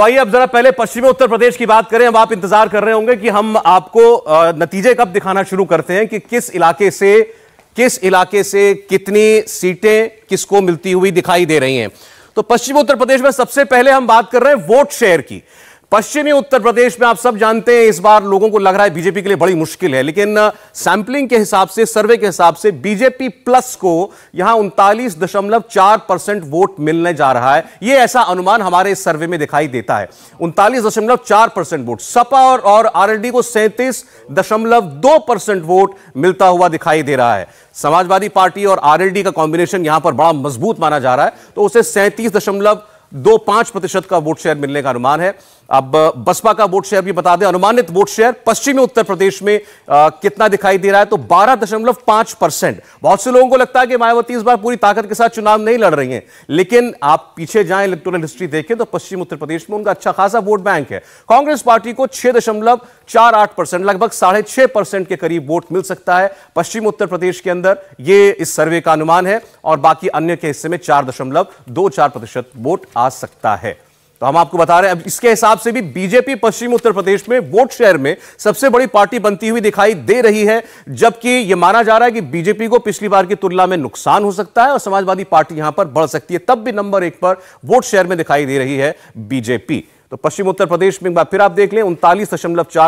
तो आइए अब जरा पहले पश्चिमी उत्तर प्रदेश की बात करें अब आप इंतजार कर रहे होंगे कि हम आपको नतीजे कब दिखाना शुरू करते हैं कि किस इलाके से किस इलाके से कितनी सीटें किसको मिलती हुई दिखाई दे रही हैं तो पश्चिमी उत्तर प्रदेश में सबसे पहले हम बात कर रहे हैं वोट शेयर की पश्चिमी उत्तर प्रदेश में आप सब जानते हैं इस बार लोगों को लग रहा है बीजेपी के लिए बड़ी मुश्किल है लेकिन सैंपलिंग के हिसाब से सर्वे के हिसाब से बीजेपी प्लस को यहां उनतालीस दशमलव चार परसेंट वोट मिलने जा रहा है यह ऐसा अनुमान हमारे इस सर्वे में दिखाई देता है उनतालीस दशमलव चार परसेंट वोट सपा और, एल आरएलडी को सैंतीस दशमलव दो परसेंट वोट मिलता हुआ दिखाई दे रहा है समाजवादी पार्टी और आरएलडी का कॉम्बिनेशन यहां पर बड़ा मजबूत माना जा रहा है तो उसे सैंतीस दशमलव दो पांच प्रतिशत का वोट शेयर मिलने का अनुमान है अब बसपा का वोट शेयर भी बता दें अनुमानित वोट शेयर पश्चिमी उत्तर प्रदेश में आ, कितना दिखाई दे रहा है तो बारह दशमलव पांच परसेंट बहुत से लोगों को लगता है कि मायावती इस बार पूरी ताकत के साथ चुनाव नहीं लड़ रही हैं लेकिन आप पीछे जाएं इलेक्टोरल हिस्ट्री देखें तो पश्चिम उत्तर प्रदेश में उनका अच्छा खासा वोट बैंक है कांग्रेस पार्टी को छह दशमलव चार आठ परसेंट लगभग साढ़े छह परसेंट के करीब वोट मिल सकता है पश्चिम उत्तर प्रदेश के अंदर यह इस सर्वे का अनुमान है और बाकी अन्य के हिस्से में चार दशमलव दो चार प्रतिशत वोट आ सकता है तो हम आपको बता रहे हैं अब इसके हिसाब से भी बीजेपी पश्चिम उत्तर प्रदेश में वोट शेयर में सबसे बड़ी पार्टी बनती हुई दिखाई दे रही है जबकि यह माना जा रहा है कि बीजेपी को पिछली बार की तुलना में नुकसान हो सकता है और समाजवादी पार्टी यहां पर बढ़ सकती है तब भी नंबर एक पर वोट शेयर में दिखाई दे रही है बीजेपी तो पश्चिम उत्तर प्रदेश में एक बार फिर आप देख लें उनतालीस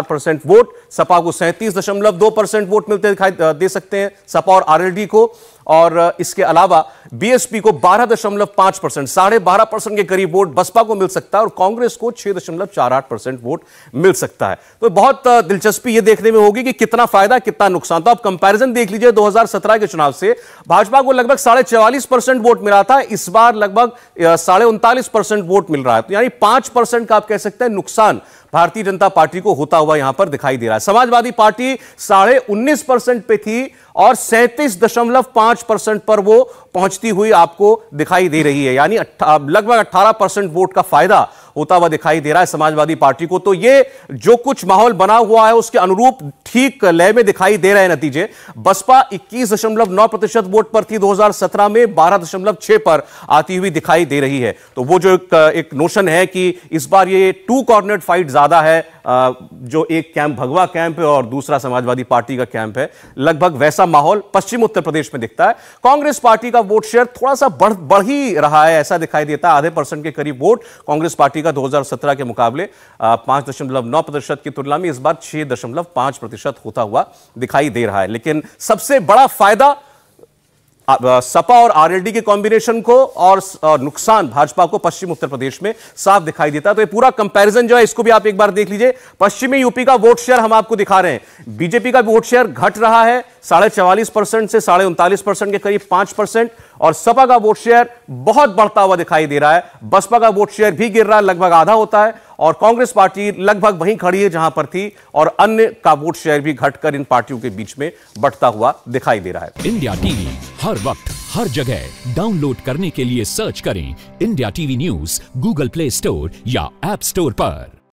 परसेंट वोट सपा को सैंतीस दशमलव दो परसेंट वोट मिलते दिखाई दे सकते हैं सपा और आरएलडी को और इसके अलावा बीएसपी को 12.5 परसेंट साढ़े बारह परसेंट के करीब वोट बसपा को मिल सकता है और कांग्रेस को 6.48 परसेंट वोट मिल सकता है तो बहुत दिलचस्पी यह देखने में होगी कि कितना फायदा कितना नुकसान तो आप कंपैरिजन देख लीजिए 2017 के चुनाव से भाजपा को लगभग साढ़े चवालीस परसेंट वोट मिला था इस बार लगभग साढ़े उनतालीस परसेंट वोट मिल रहा है तो यानी पांच परसेंट का आप कह सकते हैं नुकसान भारतीय जनता पार्टी को होता हुआ यहां पर दिखाई दे रहा है समाजवादी पार्टी साढ़े उन्नीस परसेंट पे थी और सैंतीस दशमलव पांच परसेंट पर वो पहुंचती हुई आपको दिखाई दे रही है यानी लगभग 18 परसेंट वोट का फायदा होता हुआ दिखाई दे रहा है समाजवादी पार्टी को तो ये जो कुछ माहौल बना हुआ है उसके अनुरूप ठीक लय में दिखाई दे रहे हैं नतीजे बसपा 21.9 प्रतिशत वोट पर थी 2017 में 12.6 पर आती हुई दिखाई दे रही है तो वो जो एक, एक नोशन है कि इस बार ये टू कॉर्नर फाइट ज्यादा है जो एक कैंप भगवा कैंप है और दूसरा समाजवादी पार्टी का कैंप है लगभग वैसा माहौल पश्चिम उत्तर प्रदेश में दिखता है कांग्रेस पार्टी का वोट शेयर थोड़ा सा बढ़ बढ़ ही रहा है ऐसा दिखाई देता है आधे परसेंट के करीब वोट कांग्रेस पार्टी का 2017 के मुकाबले पांच दशमलव नौ प्रतिशत की तुलना में इस बार छह दशमलव पांच प्रतिशत होता हुआ दिखाई दे रहा है लेकिन सबसे बड़ा फायदा सपा और आरएलडी के कॉम्बिनेशन को और नुकसान भाजपा को पश्चिम उत्तर प्रदेश में साफ दिखाई देता है तो ये पूरा कंपैरिजन जो है इसको भी आप एक बार देख लीजिए पश्चिमी यूपी का वोट शेयर हम आपको दिखा रहे हैं बीजेपी का वोट शेयर घट रहा है साढ़े चवालीस परसेंट से साढ़े उनतालीस परसेंट के करीब पांच परसेंट और सपा का वोट शेयर बहुत बढ़ता हुआ दिखाई दे रहा है बसपा का वोट शेयर भी गिर रहा है लगभग आधा होता है और कांग्रेस पार्टी लगभग वहीं खड़ी है जहां पर थी और अन्य का वोट शेयर भी घटकर इन पार्टियों के बीच में बढ़ता हुआ दिखाई दे रहा है इंडिया टीवी हर वक्त हर जगह डाउनलोड करने के लिए सर्च करें India TV news Google Play Store या एप स्टोर पर